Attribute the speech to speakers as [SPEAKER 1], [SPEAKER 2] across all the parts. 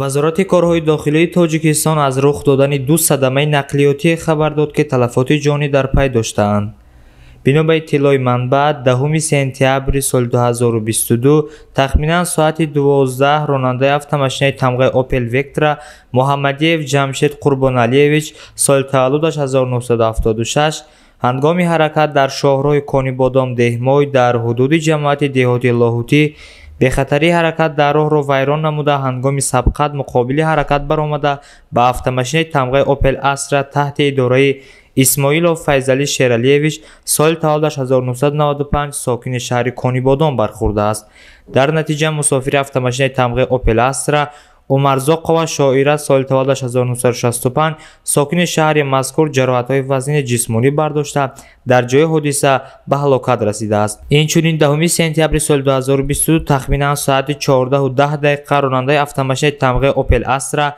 [SPEAKER 1] вазорати корҳои дохилии тоҷикистон аз рух додани ду садамаи нақлиётие хабар дод ки талафоти ҷонӣ дар пай доштаанд бино ба иттилои манбаъ даҳуми сентябри соли 2022 тахминан соати 12 ронандаи автомашинаи тамғаи опел вектра муҳаммадиев ҷамшед қурбоналиевич соли таваллудаш 1976 ҳангоми ҳаракат дар шоҳроҳи кони бодом деҳмой дар ҳудуди ҷамоати деҳоти лоҳутӣ бехатари ҳаракат дар роҳро вайрон намуда ҳангоми сабқат муқобили ҳаракат баромада ба автомашини тамғаи опел асра таҳти идораи исмоилов файзалӣ шералиевич соли таваллудаш 1995 сокини шаҳри конибодон бархӯрдааст дар натиҷа мусофири автомашини тамғаи опел асра عمرزاق و شاعره سال تولدش 1965 ساکن شهر مذکور جراحت های جسمی جسمانی برداشته در جای حدیثه به هلاکت رسیده است این دهمی سپتامبر سال 2022 تخمینا ساعت 14 و 10 دقیقه راننده اتومبیل تمغه اوپل استرا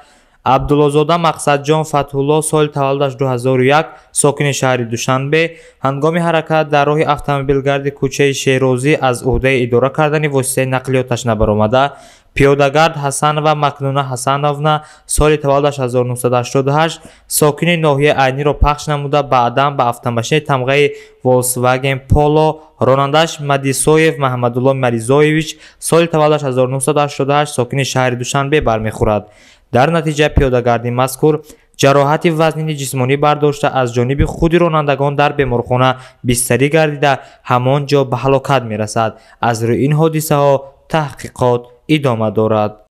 [SPEAKER 1] عبدالوزاده مقصد جان فتحولا سال تولدش 2001 ساکن شهر دوشنبه هنگام حرکت در راه افتامبیل گرد کوچه شیروزی از اهده اداره کردنی وسیله نقلی و تشنه برامده پیودگرد حسن و مکنونه حسن اونا سال تولدش 1988 ساکن نوحی اینی رو پخش نموده بعدا به افتامبشن تمغه ولسواگن پولو روناندش مدیسویف محمدولو مریزویویچ سال تولدش 1988 ساکن شهر دوشنبه برمیخورد дар натиҷа пиёдагарди мазкур ҷароҳати вазнини ҷисмонӣ бардошта аз ҷониби худи ронандагон дар беморхона бистарӣ гардида ҳамон ҷо ба ҳалокат мерасад аз рӯи ин ҳодисаҳо таҳқиқот идома дорад